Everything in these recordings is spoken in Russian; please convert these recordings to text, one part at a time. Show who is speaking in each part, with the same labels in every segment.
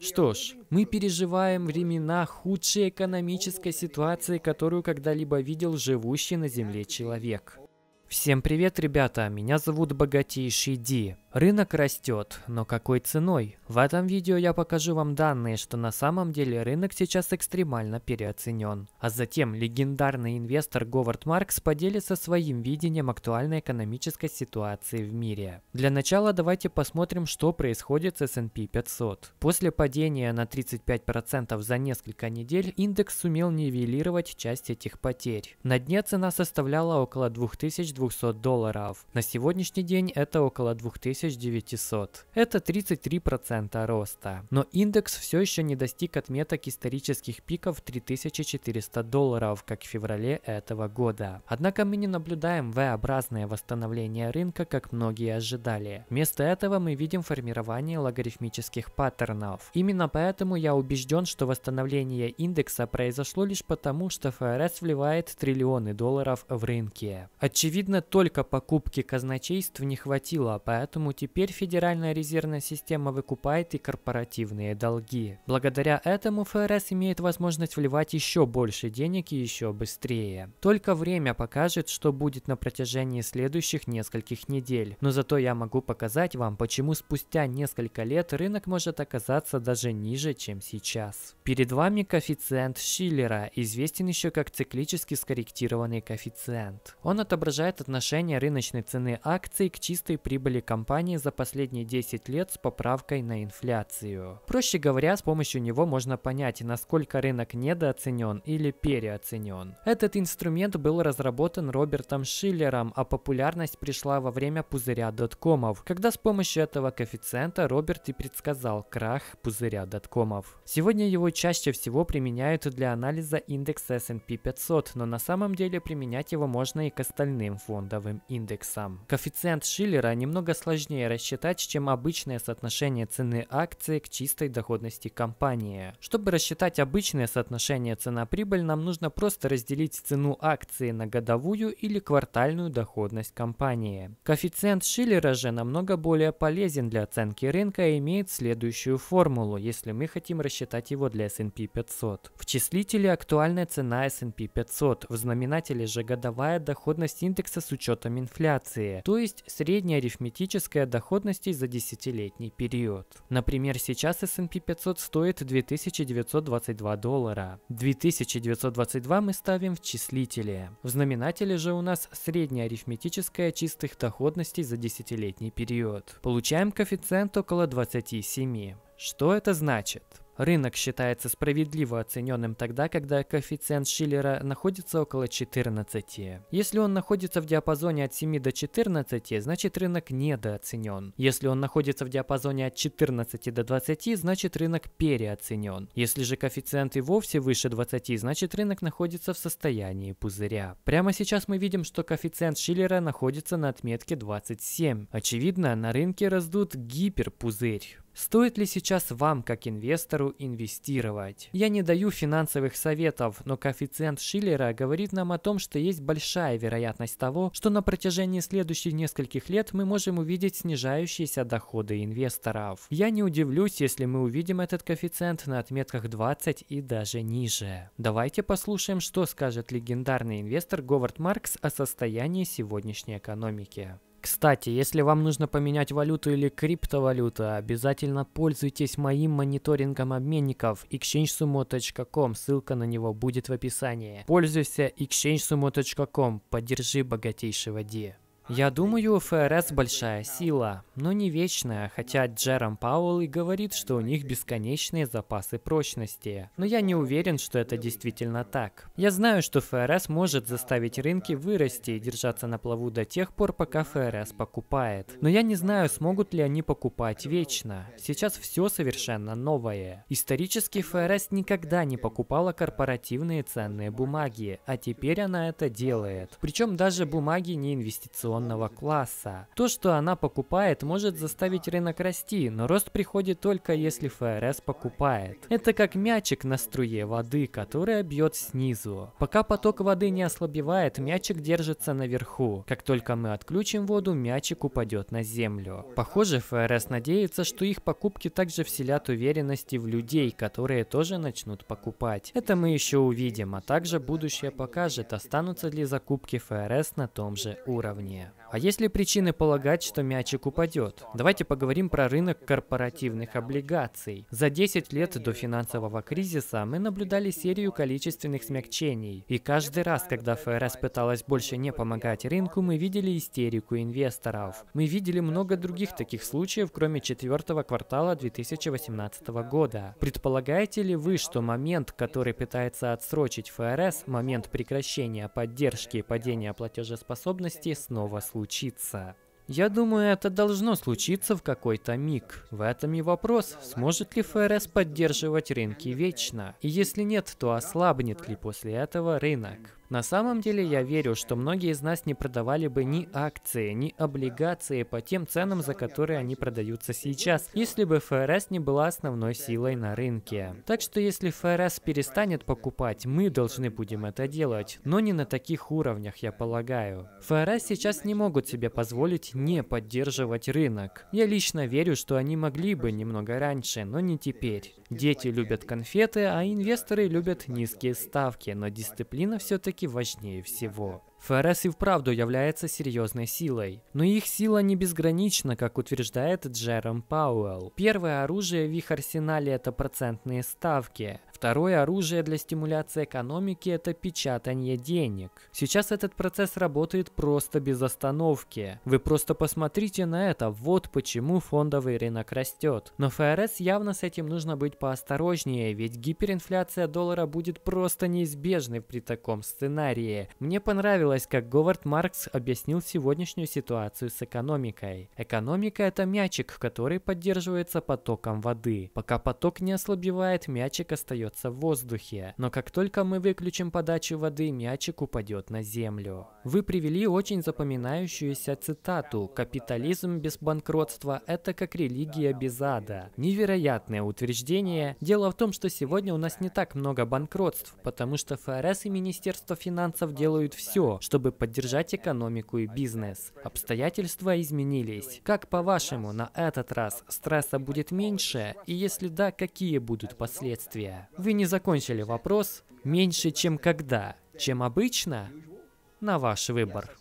Speaker 1: Что ж, мы переживаем времена худшей экономической ситуации, которую когда-либо видел живущий на Земле человек. Всем привет, ребята! Меня зовут Богатейший Ди. Рынок растет, но какой ценой? В этом видео я покажу вам данные, что на самом деле рынок сейчас экстремально переоценен. А затем легендарный инвестор Говард Маркс поделится своим видением актуальной экономической ситуации в мире. Для начала давайте посмотрим, что происходит с S&P 500. После падения на 35% за несколько недель индекс сумел нивелировать часть этих потерь. На дне цена составляла около 2000 1200 долларов. На сегодняшний день это около 2900. Это 33% роста. Но индекс все еще не достиг отметок исторических пиков 3400 долларов, как в феврале этого года. Однако мы не наблюдаем V-образное восстановление рынка, как многие ожидали. Вместо этого мы видим формирование логарифмических паттернов. Именно поэтому я убежден, что восстановление индекса произошло лишь потому, что ФРС вливает триллионы долларов в рынки. Очевидно, Очевидно, только покупки казначейств не хватило, поэтому теперь Федеральная резервная система выкупает и корпоративные долги. Благодаря этому ФРС имеет возможность вливать еще больше денег и еще быстрее. Только время покажет, что будет на протяжении следующих нескольких недель. Но зато я могу показать вам, почему спустя несколько лет рынок может оказаться даже ниже, чем сейчас. Перед вами коэффициент Шиллера, известен еще как циклически скорректированный коэффициент. Он отображает отношение рыночной цены акций к чистой прибыли компании за последние 10 лет с поправкой на инфляцию. Проще говоря, с помощью него можно понять, насколько рынок недооценен или переоценен. Этот инструмент был разработан Робертом Шиллером, а популярность пришла во время пузыря доткомов, когда с помощью этого коэффициента Роберт и предсказал крах пузыря доткомов. Сегодня его чаще всего применяют для анализа индекса S&P 500, но на самом деле применять его можно и к остальным фондовым индексам. Коэффициент Шиллера немного сложнее рассчитать, чем обычное соотношение цены акции к чистой доходности компании. Чтобы рассчитать обычное соотношение цена-прибыль, нам нужно просто разделить цену акции на годовую или квартальную доходность компании. Коэффициент Шиллера же намного более полезен для оценки рынка и имеет следующую формулу, если мы хотим рассчитать его для S&P 500. В числителе актуальная цена S&P 500, в знаменателе же годовая доходность индекса меняется с учетом инфляции, то есть средняя арифметическая доходность за десятилетний период. Например, сейчас S&P 500 стоит 2922 доллара. 2922 мы ставим в числителе. В знаменателе же у нас средняя арифметическая чистых доходностей за десятилетний период. Получаем коэффициент около 27. Что это значит? Рынок считается справедливо оцененным тогда, когда коэффициент Шиллера находится около 14. Если он находится в диапазоне от 7 до 14, значит рынок недооценен. Если он находится в диапазоне от 14 до 20, значит рынок переоценен. Если же коэффициент и вовсе выше 20, значит рынок находится в состоянии пузыря. Прямо сейчас мы видим, что коэффициент Шиллера находится на отметке 27. Очевидно, на рынке раздут гиперпузырь. Стоит ли сейчас вам, как инвестору, инвестировать? Я не даю финансовых советов, но коэффициент Шиллера говорит нам о том, что есть большая вероятность того, что на протяжении следующих нескольких лет мы можем увидеть снижающиеся доходы инвесторов. Я не удивлюсь, если мы увидим этот коэффициент на отметках 20 и даже ниже. Давайте послушаем, что скажет легендарный инвестор Говард Маркс о состоянии сегодняшней экономики. Кстати, если вам нужно поменять валюту или криптовалюту, обязательно пользуйтесь моим мониторингом обменников exchangesumo.com, ссылка на него будет в описании. Пользуйся exchangesumo.com, поддержи богатейшего Ди. Я думаю, ФРС большая сила, но не вечная, хотя Джером Пауэлл и говорит, что у них бесконечные запасы прочности. Но я не уверен, что это действительно так. Я знаю, что ФРС может заставить рынки вырасти и держаться на плаву до тех пор, пока ФРС покупает. Но я не знаю, смогут ли они покупать вечно. Сейчас все совершенно новое. Исторически ФРС никогда не покупала корпоративные ценные бумаги, а теперь она это делает. Причем даже бумаги не инвестиционные преклонного класса. То, что она покупает, может заставить рынок расти, но рост приходит только если ФРС покупает. Это как мячик на струе воды, которая бьет снизу. Пока поток воды не ослабевает, мячик держится наверху. Как только мы отключим воду, мячик упадет на землю. Похоже, ФРС надеется, что их покупки также вселят уверенности в людей, которые тоже начнут покупать. Это мы еще увидим, а также будущее покажет, останутся ли закупки ФРС на том же уровне. out. А есть ли причины полагать, что мячик упадет? Давайте поговорим про рынок корпоративных облигаций. За 10 лет до финансового кризиса мы наблюдали серию количественных смягчений. И каждый раз, когда ФРС пыталась больше не помогать рынку, мы видели истерику инвесторов. Мы видели много других таких случаев, кроме четвертого квартала 2018 года. Предполагаете ли вы, что момент, который пытается отсрочить ФРС, момент прекращения поддержки и падения платежеспособности, снова случится? случиться. Я думаю, это должно случиться в какой-то миг. В этом и вопрос, сможет ли ФРС поддерживать рынки вечно, и если нет, то ослабнет ли после этого рынок. На самом деле я верю, что многие из нас не продавали бы ни акции, ни облигации по тем ценам, за которые они продаются сейчас, если бы ФРС не была основной силой на рынке. Так что если ФРС перестанет покупать, мы должны будем это делать, но не на таких уровнях, я полагаю. ФРС сейчас не могут себе позволить не поддерживать рынок. Я лично верю, что они могли бы немного раньше, но не теперь. Дети любят конфеты, а инвесторы любят низкие ставки, но дисциплина все-таки атаки важнее всего. ФРС и вправду является серьезной силой, но их сила не безгранична, как утверждает Джером Пауэлл. Первое оружие в их арсенале это процентные ставки. Второе оружие для стимуляции экономики – это печатание денег. Сейчас этот процесс работает просто без остановки. Вы просто посмотрите на это, вот почему фондовый рынок растет. Но ФРС явно с этим нужно быть поосторожнее, ведь гиперинфляция доллара будет просто неизбежной при таком сценарии. Мне понравилось, как Говард Маркс объяснил сегодняшнюю ситуацию с экономикой. Экономика – это мячик, который поддерживается потоком воды. Пока поток не ослабевает, мячик остается остается в воздухе, но как только мы выключим подачу воды, мячик упадет на землю. Вы привели очень запоминающуюся цитату «Капитализм без банкротства – это как религия без ада». Невероятное утверждение. Дело в том, что сегодня у нас не так много банкротств, потому что ФРС и Министерство финансов делают все, чтобы поддержать экономику и бизнес. Обстоятельства изменились. Как по-вашему, на этот раз стресса будет меньше? И если да, какие будут последствия? Вы не закончили вопрос «меньше, чем когда?» Чем обычно? на ваш выбор.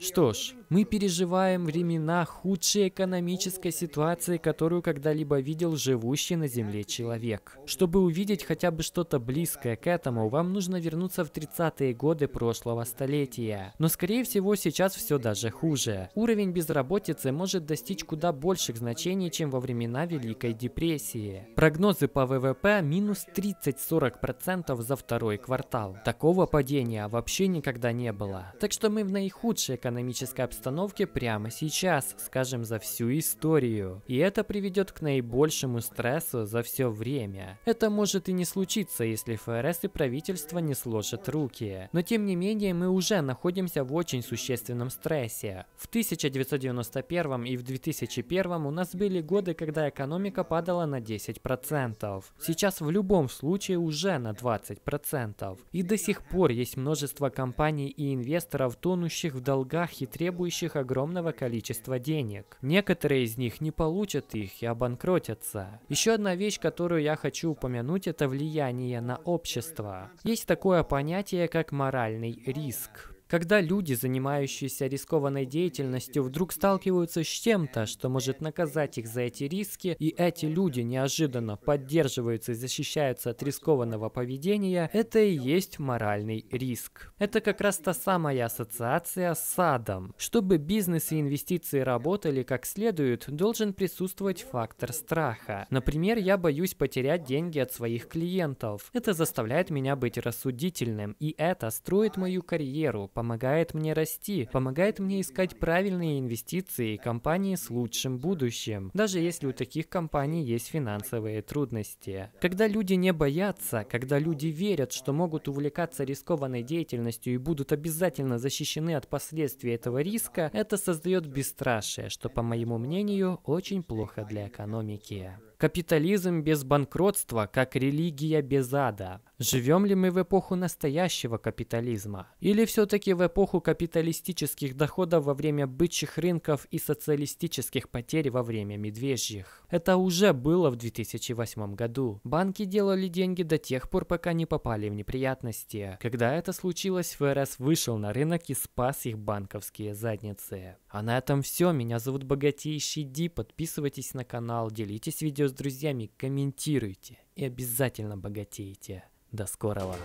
Speaker 1: Что ж, мы переживаем времена худшей экономической ситуации, которую когда-либо видел живущий на Земле человек. Чтобы увидеть хотя бы что-то близкое к этому, вам нужно вернуться в 30-е годы прошлого столетия. Но скорее всего сейчас все даже хуже. Уровень безработицы может достичь куда больших значений, чем во времена Великой депрессии. Прогнозы по ВВП минус 30-40% за второй квартал. Такого падения вообще никогда не было. Так что мы в наихудшей экономической обстановке прямо сейчас, скажем, за всю историю. И это приведет к наибольшему стрессу за все время. Это может и не случиться, если ФРС и правительство не сложат руки. Но тем не менее, мы уже находимся в очень существенном стрессе. В 1991 и в 2001 у нас были годы, когда экономика падала на 10%. Сейчас в любом случае уже на 20%. И до сих пор есть множество компаний и инвесторов, тонущих в долгах долгах и требующих огромного количества денег. Некоторые из них не получат их и обанкротятся. Еще одна вещь, которую я хочу упомянуть, это влияние на общество. Есть такое понятие, как моральный риск. Когда люди, занимающиеся рискованной деятельностью, вдруг сталкиваются с чем-то, что может наказать их за эти риски, и эти люди неожиданно поддерживаются и защищаются от рискованного поведения, это и есть моральный риск. Это как раз та самая ассоциация с садом. Чтобы бизнес и инвестиции работали как следует, должен присутствовать фактор страха. Например, я боюсь потерять деньги от своих клиентов. Это заставляет меня быть рассудительным, и это строит мою карьеру, помогает мне расти, помогает мне искать правильные инвестиции и компании с лучшим будущим, даже если у таких компаний есть финансовые трудности. Когда люди не боятся, когда люди верят, что могут увлекаться рискованной деятельностью и будут обязательно защищены от последствий этого риска, это создает бесстрашие, что, по моему мнению, очень плохо для экономики. Капитализм без банкротства, как религия без ада. Живем ли мы в эпоху настоящего капитализма? Или все-таки в эпоху капиталистических доходов во время бычьих рынков и социалистических потерь во время медвежьих? Это уже было в 2008 году. Банки делали деньги до тех пор, пока не попали в неприятности. Когда это случилось, ФРС вышел на рынок и спас их банковские задницы. А на этом все. Меня зовут Богатейший Ди. Подписывайтесь на канал, делитесь видео с друзьями, комментируйте и обязательно богатейте. До скорого!